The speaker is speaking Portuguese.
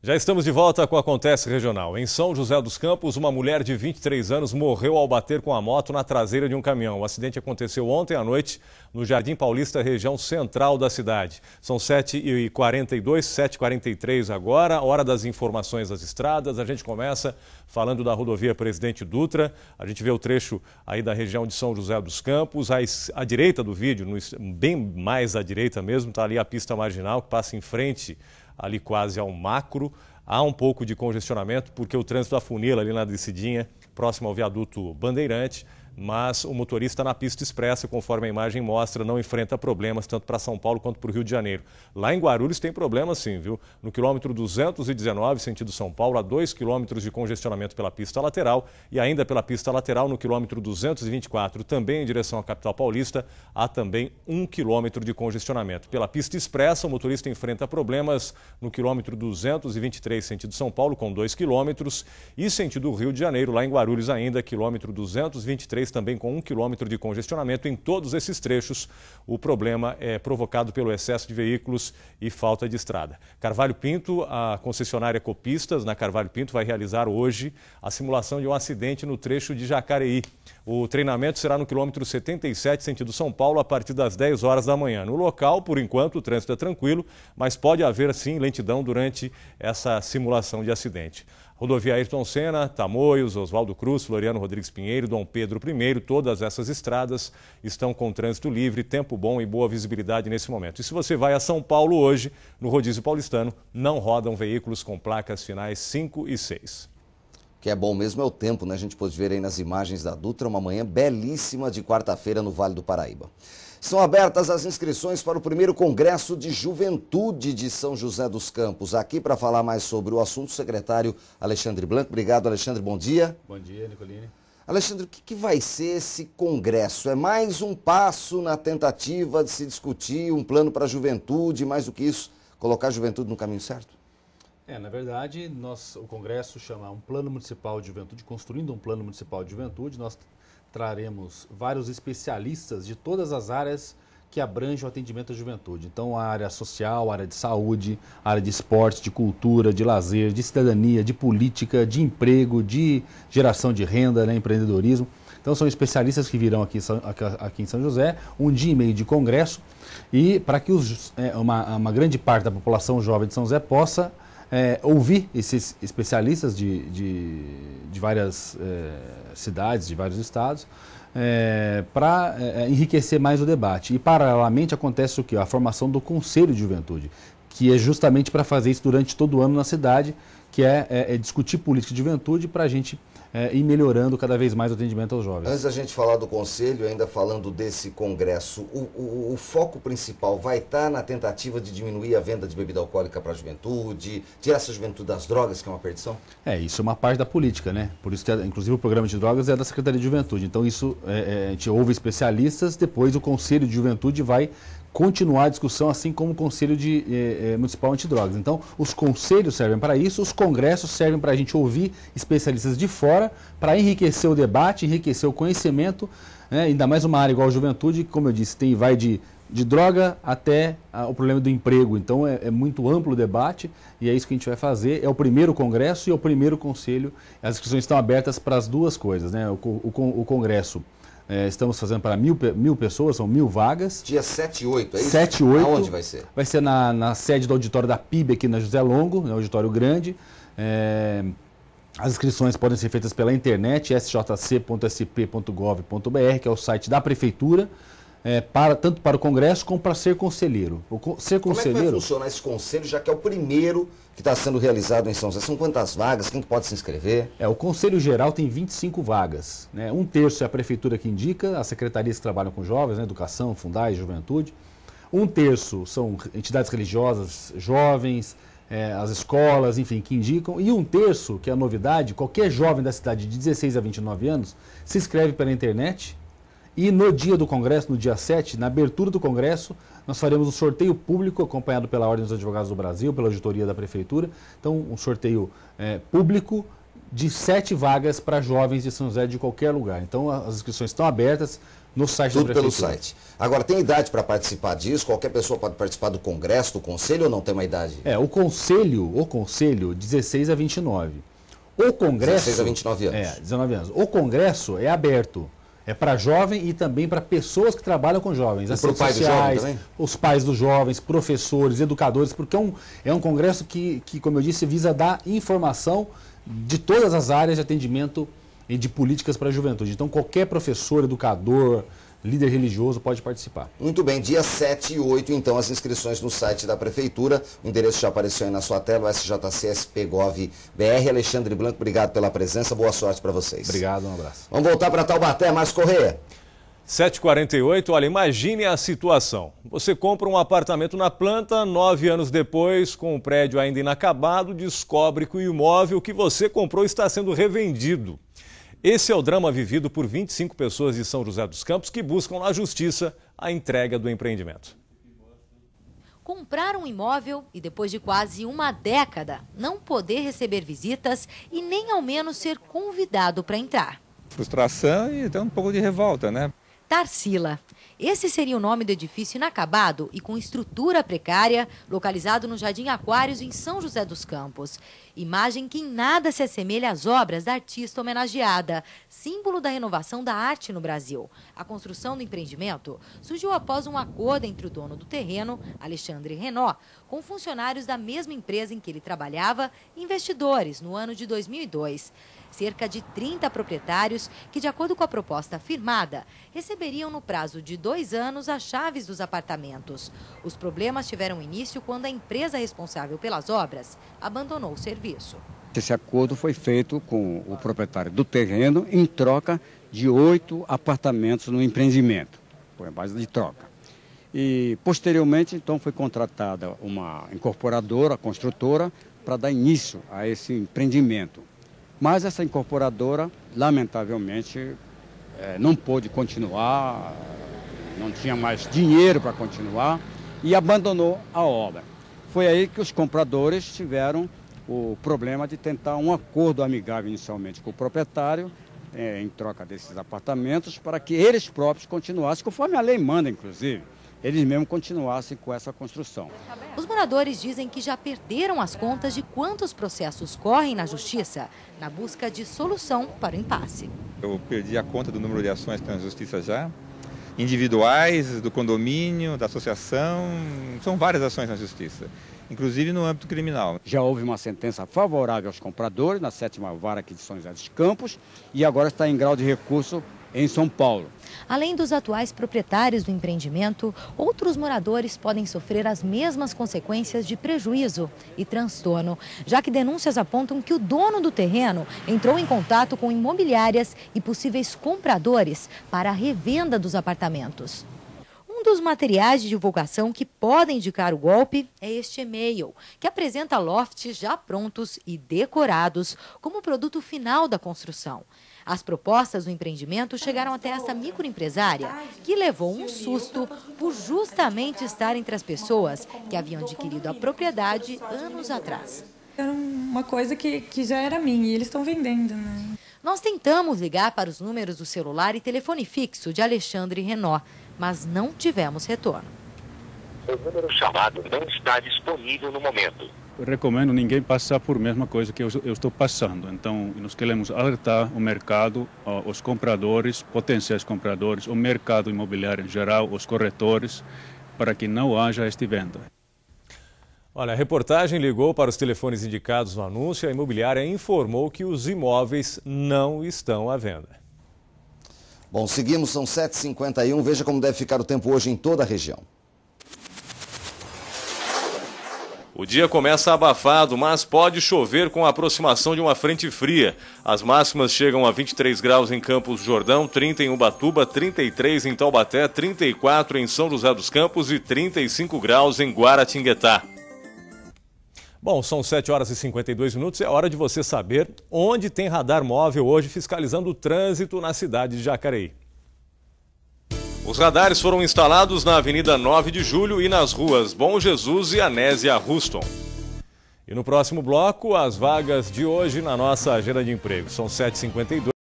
Já estamos de volta com o Acontece Regional. Em São José dos Campos, uma mulher de 23 anos morreu ao bater com a moto na traseira de um caminhão. O acidente aconteceu ontem à noite no Jardim Paulista, região central da cidade. São 7h42, 7h43 agora, hora das informações das estradas. A gente começa falando da rodovia Presidente Dutra. A gente vê o trecho aí da região de São José dos Campos. À, direita do vídeo, bem mais à direita mesmo, está ali a pista marginal que passa em frente ali quase ao macro. Há um pouco de congestionamento, porque o trânsito da funila ali na descidinha, próximo ao viaduto Bandeirante mas o motorista na pista expressa, conforme a imagem mostra, não enfrenta problemas tanto para São Paulo quanto para o Rio de Janeiro. Lá em Guarulhos tem problema sim, viu? No quilômetro 219, sentido São Paulo, há dois quilômetros de congestionamento pela pista lateral e ainda pela pista lateral, no quilômetro 224, também em direção à capital paulista, há também um quilômetro de congestionamento. Pela pista expressa, o motorista enfrenta problemas no quilômetro 223, sentido São Paulo, com dois quilômetros, e sentido Rio de Janeiro, lá em Guarulhos ainda, quilômetro 223, também com um quilômetro de congestionamento em todos esses trechos. O problema é provocado pelo excesso de veículos e falta de estrada. Carvalho Pinto, a concessionária Copistas, na Carvalho Pinto, vai realizar hoje a simulação de um acidente no trecho de Jacareí. O treinamento será no quilômetro 77, sentido São Paulo, a partir das 10 horas da manhã. No local, por enquanto, o trânsito é tranquilo, mas pode haver, sim, lentidão durante essa simulação de acidente. Rodovia Ayrton Senna, Tamoios, Oswaldo Cruz, Floriano Rodrigues Pinheiro, Dom Pedro I primeiro, todas essas estradas estão com trânsito livre, tempo bom e boa visibilidade nesse momento. E se você vai a São Paulo hoje, no rodízio paulistano, não rodam veículos com placas finais 5 e 6 que é bom mesmo é o tempo, né? A gente pode ver aí nas imagens da Dutra uma manhã belíssima de quarta-feira no Vale do Paraíba. São abertas as inscrições para o primeiro Congresso de Juventude de São José dos Campos. Aqui para falar mais sobre o assunto, o secretário Alexandre Blanco. Obrigado, Alexandre. Bom dia. Bom dia, Nicoline. Alexandre, o que, que, vai ser esse congresso? É mais um passo na tentativa de se discutir um plano para a juventude, mais do que isso, colocar a juventude no caminho certo? É, na verdade, nós, o congresso chama um plano municipal de juventude, construindo um plano municipal de juventude, nós traremos vários especialistas de todas as áreas que abrange o atendimento à juventude. Então, a área social, a área de saúde, a área de esporte, de cultura, de lazer, de cidadania, de política, de emprego, de geração de renda, né, empreendedorismo. Então, são especialistas que virão aqui, aqui em São José, um dia e meio de congresso, e para que os, é, uma, uma grande parte da população jovem de São José possa é, ouvir esses especialistas de, de, de várias é, cidades, de vários estados, é, para é, é, enriquecer mais o debate. E, paralelamente, acontece o quê? A formação do Conselho de Juventude, que é justamente para fazer isso durante todo o ano na cidade, que é, é, é discutir política de juventude para a gente é, ir melhorando cada vez mais o atendimento aos jovens. Antes da gente falar do Conselho, ainda falando desse Congresso, o, o, o foco principal vai estar tá na tentativa de diminuir a venda de bebida alcoólica para a juventude, tirar essa juventude das drogas, que é uma perdição? É, isso é uma parte da política, né? Por isso que, inclusive, o programa de drogas é da Secretaria de Juventude. Então, isso é, é, a gente ouve especialistas, depois o Conselho de Juventude vai continuar a discussão, assim como o Conselho de, eh, eh, Municipal Antidrogas. Então, os conselhos servem para isso, os congressos servem para a gente ouvir especialistas de fora, para enriquecer o debate, enriquecer o conhecimento, né? ainda mais uma área igual a juventude, que, como eu disse, tem, vai de, de droga até o problema do emprego. Então, é, é, muito amplo o debate e é isso que a gente vai fazer. É o primeiro congresso e é o primeiro conselho. As inscrições estão abertas para as duas coisas, né? o, o, o congresso é, estamos fazendo para mil, mil pessoas, são mil vagas. Dia 7 e 8, é isso? 7 e 8. Aonde vai ser? Vai ser na, na sede do auditório da PIB aqui na José Longo, no é auditório grande. É, as inscrições podem ser feitas pela internet, sjc.sp.gov.br, que é o site da prefeitura é, para, tanto para o Congresso como para ser conselheiro. O, ser conselheiro... Como é que esse conselho, já que é o primeiro que está sendo realizado em São José? São quantas vagas? Quem pode se inscrever? É, o Conselho Geral tem 25 vagas. Né? Um terço é a Prefeitura que indica, as secretarias que trabalham com jovens, né? Educação, Fundais, Juventude. Um terço são entidades religiosas, jovens, é, as escolas, enfim, que indicam. E um terço, que é a novidade, qualquer jovem da cidade de 16 a 29 anos se inscreve pela internet e no dia do Congresso, no dia 7, na abertura do Congresso, nós faremos um sorteio público, acompanhado pela Ordem dos Advogados do Brasil, pela auditoria da Prefeitura. Então, um sorteio é, público de sete vagas para jovens de São José de qualquer lugar. Então, as inscrições estão abertas no site Tudo da Prefeitura. pelo site. Agora, tem idade para participar disso? Qualquer pessoa pode participar do Congresso, do Conselho ou não tem uma idade? É, o Conselho, o Conselho, 16 a 29. O Congresso... 16 a 29 anos. É, 19 anos. O Congresso é aberto é para jovem e também para pessoas que trabalham com jovens. As redes sociais, os pais dos jovens, professores, educadores, porque é um, é um congresso que, que, como eu disse, visa dar informação de todas as áreas de atendimento e de políticas para a juventude. Então, qualquer professor, educador, líder religioso pode participar. Muito bem, dia 7 e 8, então, as inscrições no site da Prefeitura. O endereço já apareceu aí na sua tela, o sjcspgov.br. Alexandre Blanco, obrigado pela presença, boa sorte para vocês. Obrigado, um abraço. Vamos voltar para Taubaté, Márcio Correia. 7h48, olha, imagine a situação. Você compra um apartamento na planta, nove anos depois, com o prédio ainda inacabado, descobre que o imóvel que você comprou está sendo revendido. Esse é o drama vivido por 25 pessoas de São José dos Campos que buscam na justiça a entrega do empreendimento. Comprar um imóvel e depois de quase uma década não poder receber visitas e nem ao menos ser convidado para entrar. Frustração e até um pouco de revolta, né? Tarsila esse seria o nome do edifício inacabado e com estrutura precária, localizado no Jardim Aquários, em São José dos Campos. Imagem que em nada se assemelha às obras da artista homenageada, símbolo da renovação da arte no Brasil. A construção do empreendimento surgiu após um acordo entre o dono do terreno, Alexandre Renault, com funcionários da mesma empresa em que ele trabalhava, investidores, no ano de 2002 cerca de 30 proprietários que, de acordo com a proposta firmada, receberiam no prazo de dois anos as chaves dos apartamentos. Os problemas tiveram início quando a empresa responsável pelas obras abandonou o serviço. Esse acordo foi feito com o proprietário do terreno em troca de oito apartamentos no empreendimento. Foi a base de troca. E posteriormente, então, foi contratada uma incorporadora, construtora, para dar início a esse empreendimento. Mas essa incorporadora, lamentavelmente, eh, não pôde continuar, não tinha mais dinheiro para continuar e abandonou a obra. Foi aí que os compradores tiveram o problema de tentar um acordo amigável inicialmente com o proprietário, é, em troca desses apartamentos, para que eles próprios continuassem, conforme a lei manda, inclusive, eles mesmos continuassem com essa construção. Os moradores dizem que já perderam as contas de quantos processos correm na justiça na busca de solução para o impasse. Eu perdi a conta do número de ações que na justiça já, individuais, do condomínio, da associação. São várias ações na justiça, inclusive no âmbito criminal. Já houve uma sentença favorável aos compradores na sétima vara aqui de São José dos Campos e agora está em grau de recurso em São Paulo. Além dos atuais proprietários do empreendimento, outros moradores podem sofrer as mesmas consequências de prejuízo e transtorno, já que denúncias apontam que o dono do terreno entrou em contato com imobiliárias e possíveis compradores para a revenda dos apartamentos dos materiais de divulgação que podem indicar o golpe é este e-mail, que apresenta lofts já prontos e decorados como produto final da construção. As propostas do empreendimento chegaram até essa microempresária, que levou um susto por justamente estar entre as pessoas que haviam adquirido a propriedade anos atrás. Era uma coisa que, que já era minha e eles estão vendendo, né? Nós tentamos ligar para os números do celular e telefone fixo de Alexandre Renó, mas não tivemos retorno. O número chamado não está disponível no momento. Eu recomendo ninguém passar por mesma coisa que eu, eu, estou passando. Então, nós queremos alertar o mercado, os compradores, potenciais compradores, o mercado imobiliário em geral, os corretores, para que não haja esta venda. Olha, a reportagem ligou para os telefones indicados no anúncio e a imobiliária informou que os imóveis não estão à venda. Bom, seguimos, são 7h51. Veja como deve ficar o tempo hoje em toda a região. O dia começa abafado, mas pode chover com a aproximação de uma frente fria. As máximas chegam a 23 graus em Campos do Jordão, 30 em Ubatuba, 33 em Taubaté, 34 em São José dos Campos e 35 graus em Guaratinguetá. Bom, são 7 horas e 52 minutos. É hora de você saber onde tem radar móvel hoje fiscalizando o trânsito na cidade de Jacareí. Os radares foram instalados na Avenida 9 de Julho e nas ruas Bom Jesus e Anésia Ruston. E no próximo bloco, as vagas de hoje na nossa agenda de emprego. São 7h52.